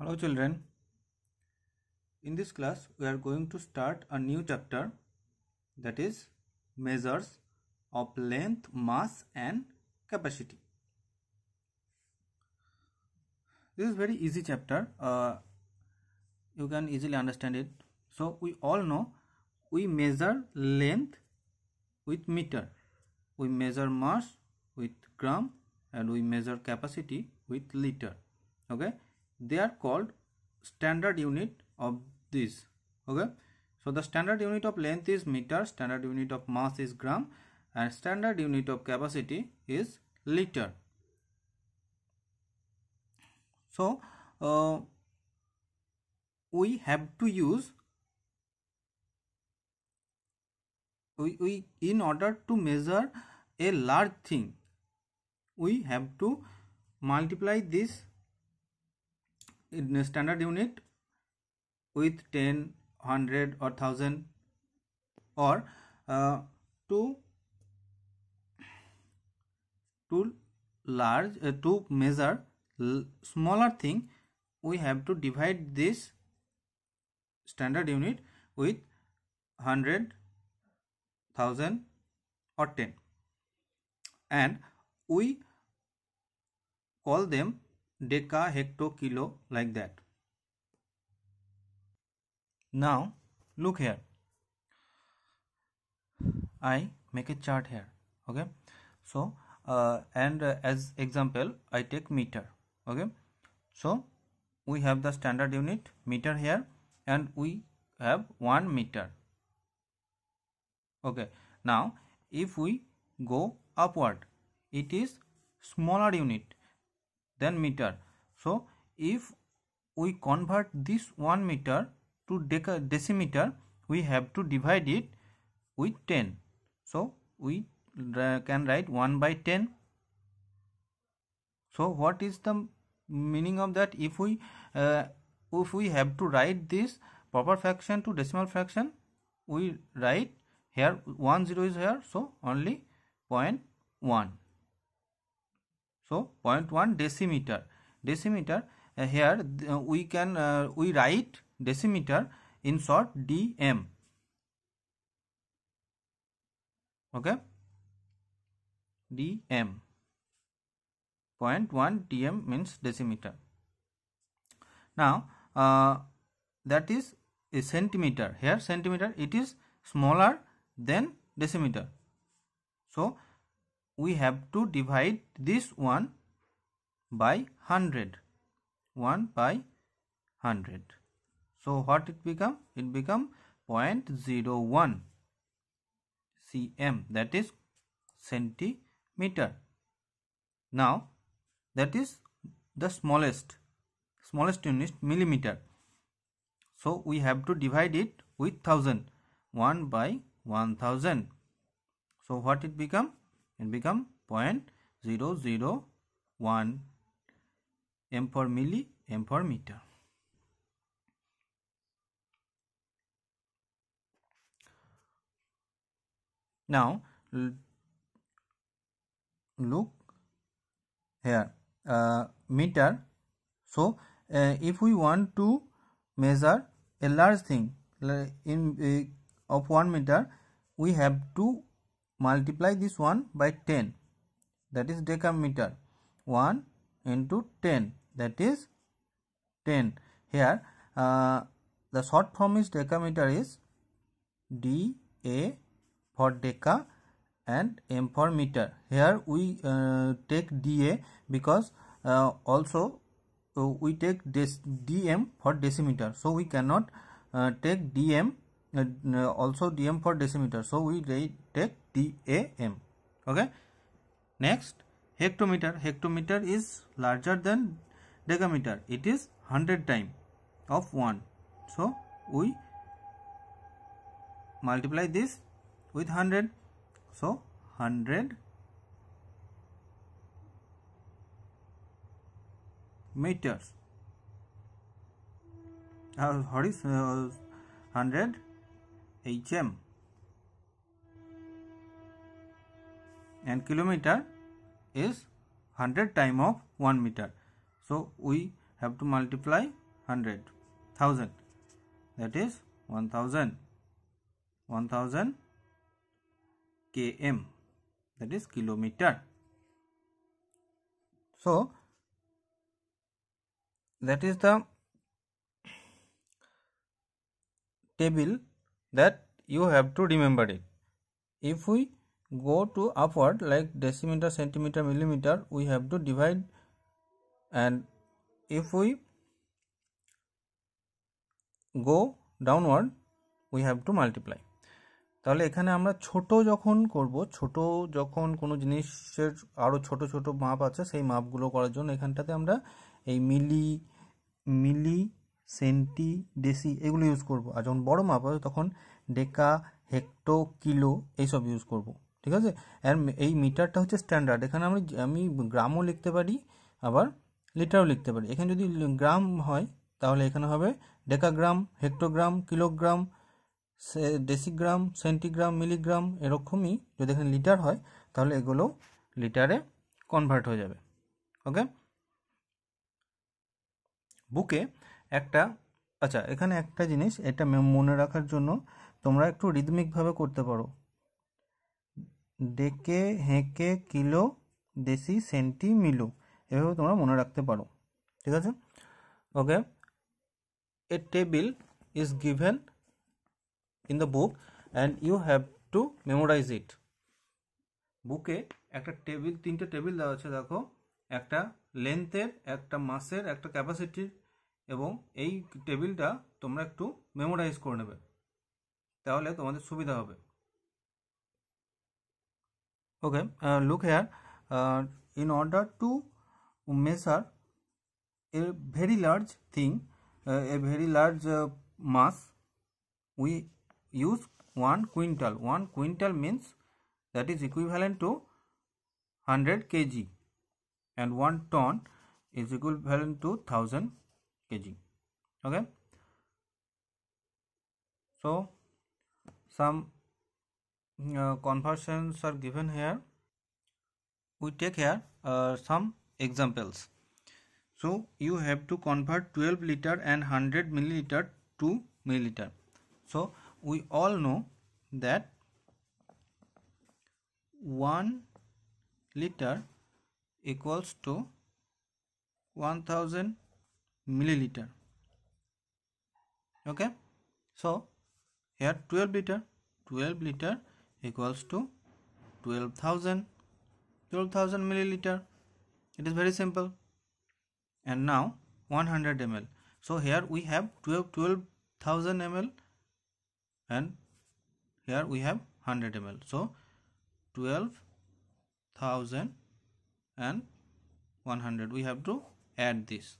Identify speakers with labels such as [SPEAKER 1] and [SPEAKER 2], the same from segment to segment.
[SPEAKER 1] Hello children. In this class we are going to start a new chapter that is measures of length, mass and capacity. This is very easy chapter. Uh, you can easily understand it. So we all know we measure length with meter. We measure mass with gram and we measure capacity with liter. Okay they are called standard unit of this okay so the standard unit of length is meter standard unit of mass is gram and standard unit of capacity is liter so uh, we have to use we, we in order to measure a large thing we have to multiply this in standard unit with 10 100 or 1000 or uh, to to large uh, to measure smaller thing we have to divide this standard unit with 100 1000 or 10 and we call them deca, hecto, kilo like that. Now look here. I make a chart here. Okay. So uh, and uh, as example I take meter. Okay. So we have the standard unit meter here and we have 1 meter. Okay. Now if we go upward it is smaller unit than meter so if we convert this 1 meter to decimeter we have to divide it with 10 so we can write 1 by 10 so what is the meaning of that if we uh, if we have to write this proper fraction to decimal fraction we write here 1 0 is here so only 0.1 so 0.1 decimeter. Decimeter uh, here uh, we can uh, we write decimeter in short dm. Okay, dm. 0.1 dm means decimeter. Now uh, that is a centimeter. Here centimeter it is smaller than decimeter. So we have to divide this 1 by 100 1 by 100 so what it become it become 0.01 cm that is centimeter now that is the smallest smallest unit millimeter so we have to divide it with 1000 1 by 1000 so what it become and become 0.001 m per milli m per meter now look here uh, meter so uh, if we want to measure a large thing in uh, of 1 meter we have to multiply this one by 10 that is decameter 1 into 10 that is 10 here uh, the short form is decameter is d a for deca and m for meter here we uh, take da because uh, also uh, we take this dm for decimeter so we cannot uh, take dm uh, uh, also dm for decimeter so we take dam okay next hectometer hectometer is larger than decameter it is 100 time of 1 so we multiply this with 100 so 100 meters uh, 100 HM and kilometer is 100 time of 1 meter. So we have to multiply 100 thousand that is 1000 1000 km that is kilometer. So that is the table that you have to remember it. If we go to upward like decimeter, centimeter, millimeter, we have to divide and if we go downward, we have to multiply. তাহলে এখানে আমরা ছোট যখন করব ছোট যখন কোনো জিনিসের আরও ছোট ছোট মাপ আছে সেই মাপগুলো করার জন্য এখানটাতে আমরা এই মিলি মিলি সেন্টি ডেসি এগুলো ইউজ করব আর যখন বড় মাপ হবে তখন ডেকা হেক্টো কিলো এইসব ইউজ করব ঠিক আছে আর এই মিটারটা হচ্ছে স্ট্যান্ডার্ড এখানে আমি আমি গ্রামও লিখতে পারি আবার লিটারও লিখতে পারি এখানে যদি গ্রাম হয় তাহলে এখানে হবে decagram hectogram kilogram decigram centigram milligram এরকমই যদি এখানে লিটার হয় তাহলে এগুলো লিটারে কনভার্ট হয়ে যাবে ওকে বুকে একটা আচ্ছা এখানে একটা জিনিস এটা মনে রাখার জন্য তোমরা একটু রিদমিকভাবে করতে পারো ডেকে হেঁকে কিলো দেশি সেন্টি মিলো এভাবে তোমরা মনে রাখতে পারো ঠিক আছে okay a table is given in the book and you have to memorize it বুকে একটা টেবিল তিনটে টেবিল দেওয়া আছে দেখো একটা লেন্থের একটা মাসের একটা ক্যাপাসিটির এবং এই টেবিলটা তোমরা একটু মেমোরাইজ করে নেবে তাহলে তোমাদের সুবিধা হবে okay look here in order to measure a very large thing a very large mass we use one quintal one quintal means that is equivalent to hundred KG and one ton is equivalent to thousand kg okay so some uh, conversions are given here we take here uh, some examples so you have to convert 12 liter and 100 milliliter to milliliter so we all know that 1 liter equals to 1000 milliliter okay so here 12 liter 12 liter equals to 12000 12000 milliliter it is very simple and now 100 ml so here we have 12 12000 ml and here we have 100 ml so 12000 and 100 we have to add this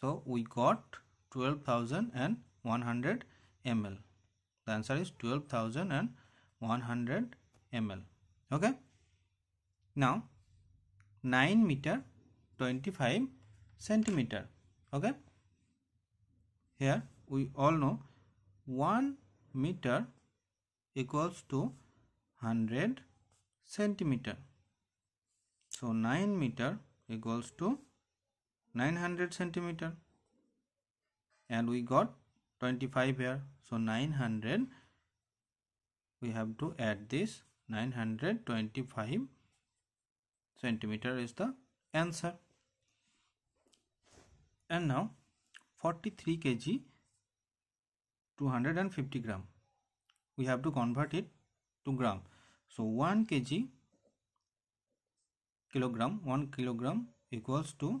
[SPEAKER 1] so we got 12,100 ml. The answer is 12,100 ml. Okay. Now 9 meter 25 centimeter. Okay. Here we all know 1 meter equals to 100 centimeter. So 9 meter equals to 900 centimeter and we got 25 here so 900 we have to add this 925 centimeter is the answer and now 43 kg 250 gram we have to convert it to gram so 1 kg kilogram 1 kilogram equals to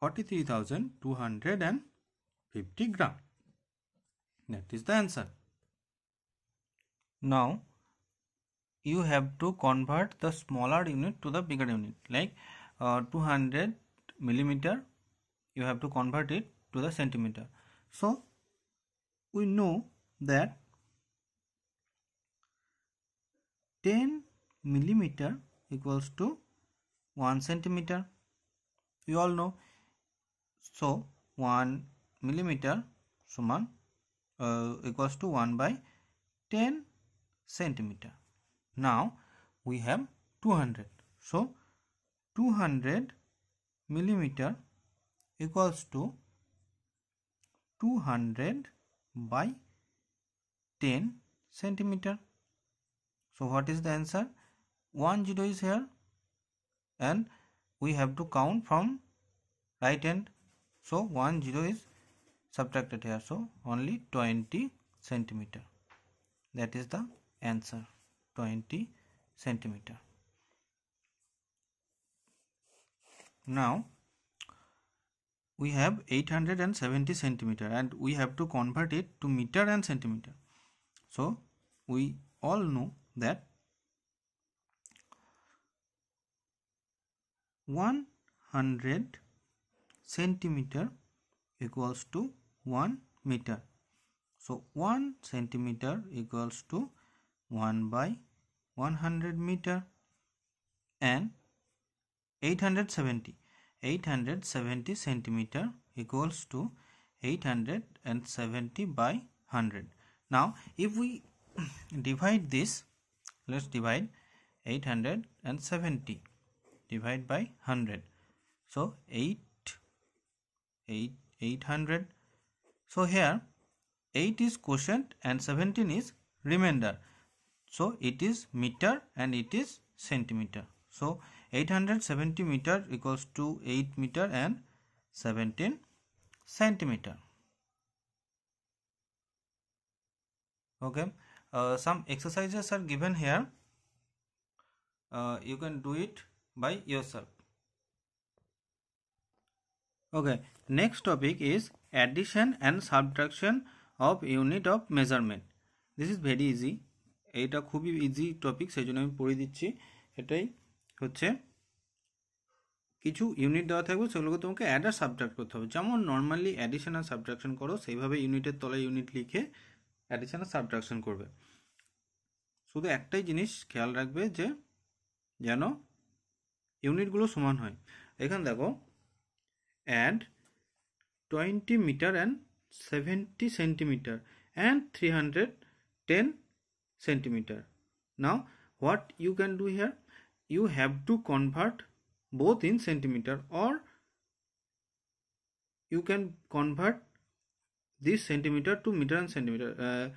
[SPEAKER 1] 43,250 gram. That is the answer. Now, you have to convert the smaller unit to the bigger unit like uh, 200 millimeter you have to convert it to the centimeter so we know that 10 millimeter equals to 1 centimeter you all know so 1 millimeter Suman, uh, equals to 1 by 10 centimeter. Now we have 200. So 200 millimeter equals to 200 by 10 centimeter. So what is the answer? 1 0 is here and we have to count from right hand so 1 0 is subtracted here so only 20 centimeter that is the answer 20 centimeter now we have 870 centimeter and we have to convert it to meter and centimeter so we all know that 100 centimeter equals to 1 meter. So 1 centimeter equals to 1 by 100 meter and 870. 870 centimeter equals to 870 by 100. Now if we divide this, let's divide 870 divide by 100. So 8 8 800 so here 8 is quotient and 17 is remainder so it is meter and it is centimeter so 870 meter equals to 8 meter and 17 centimeter okay uh, some exercises are given here uh, you can do it by yourself Okay, next topic is addition and subtraction of unit of measurement. This is very easy. এটা খুবই easy topic সেই জন্য আমি পড়ে দিচ্ছি এটাই হচ্ছে কিছু ইউনিট দেওয়া থাকবে সেগুলোকে তোমাকে অ্যাড আর সাবট্রাক্ট করতে হবে যেমন নর্মালি অ্যাডিশন আর সাবট্রাকশন করো সেইভাবে ইউনিটের তলায় ইউনিট লিখে অ্যাডিশন আর সাবট্রাকশন করবে শুধু একটাই জিনিস খেয়াল রাখবে যে যেন ইউনিটগুলো সমান হয় এখানে দেখো and 20 meter and 70 centimeter and 310 centimeter now what you can do here you have to convert both in centimeter or you can convert this centimeter to meter and centimeter uh,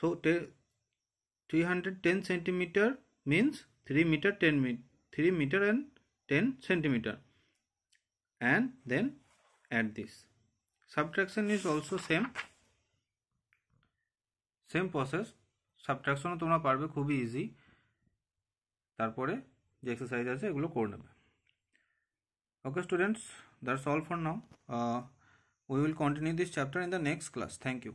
[SPEAKER 1] so 310 centimeter means 3 meter 10 meter 3 meter and 10 centimeter and then add this subtraction is also same same process সাবট্রাকশনও তোমরা পারবে খুবই easy তারপরে যে exercise আছে এগুলো করে নেবে okay students that's all for now we will continue this chapter in the next class thank you